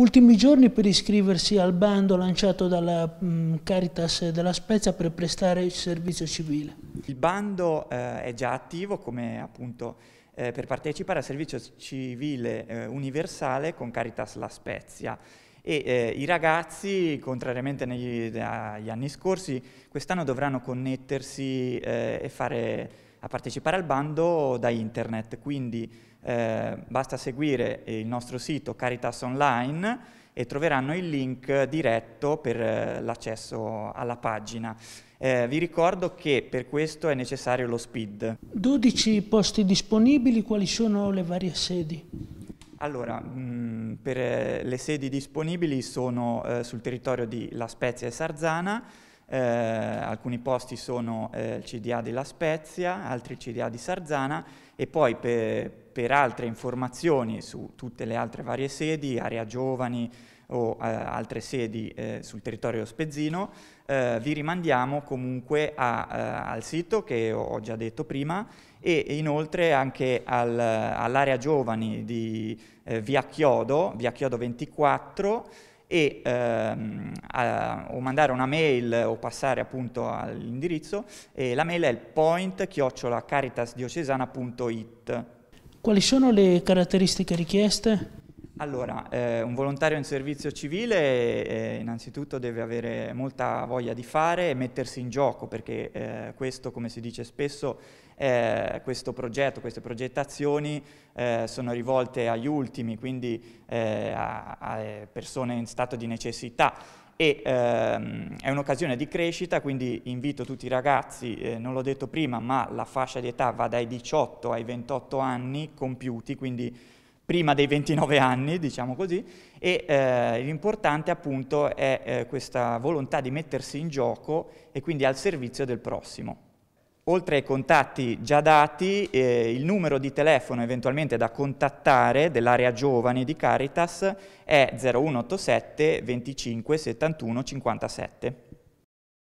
Ultimi giorni per iscriversi al bando lanciato dalla mm, Caritas della Spezia per prestare il servizio civile. Il bando eh, è già attivo come appunto eh, per partecipare al servizio civile eh, universale con Caritas La Spezia e eh, i ragazzi, contrariamente agli anni scorsi, quest'anno dovranno connettersi eh, e fare a partecipare al bando da internet, quindi eh, basta seguire il nostro sito Caritas Online e troveranno il link diretto per eh, l'accesso alla pagina. Eh, vi ricordo che per questo è necessario lo SPID. 12 posti disponibili, quali sono le varie sedi? Allora, mh, mm, per eh, le sedi disponibili sono eh, sul territorio di La Spezia e Sarzana, eh, alcuni posti sono eh, il CDA della Spezia, altri il CDA di Sarzana e poi per, per, altre informazioni su tutte le altre varie sedi, area giovani o eh, altre sedi eh, sul territorio spezzino, eh, vi rimandiamo comunque a, eh, al sito che ho già detto prima e inoltre anche al, all'area giovani di Via Chiodo, Via Chiodo 24, e, ehm, a, o mandare una mail o passare appunto all'indirizzo. E la mail è il point-caritasdiocesana.it. Quali sono le caratteristiche richieste? Allora, eh, un volontario in servizio civile eh, innanzitutto deve avere molta voglia di fare e mettersi in gioco perché eh, questo, come si dice spesso, eh, questo progetto, queste progettazioni eh, sono rivolte agli ultimi, quindi eh, a, a persone in stato di necessità e ehm, è un'occasione di crescita, quindi invito tutti i ragazzi, eh, non l'ho detto prima, ma la fascia di età va dai 18 ai 28 anni compiuti, quindi prima dei 29 anni, diciamo così, e eh, l'importante appunto è eh, questa volontà di mettersi in gioco e quindi al servizio del prossimo. Oltre ai contatti già dati, eh, il numero di telefono eventualmente da contattare dell'area giovane di Caritas è 0187 25 71 57.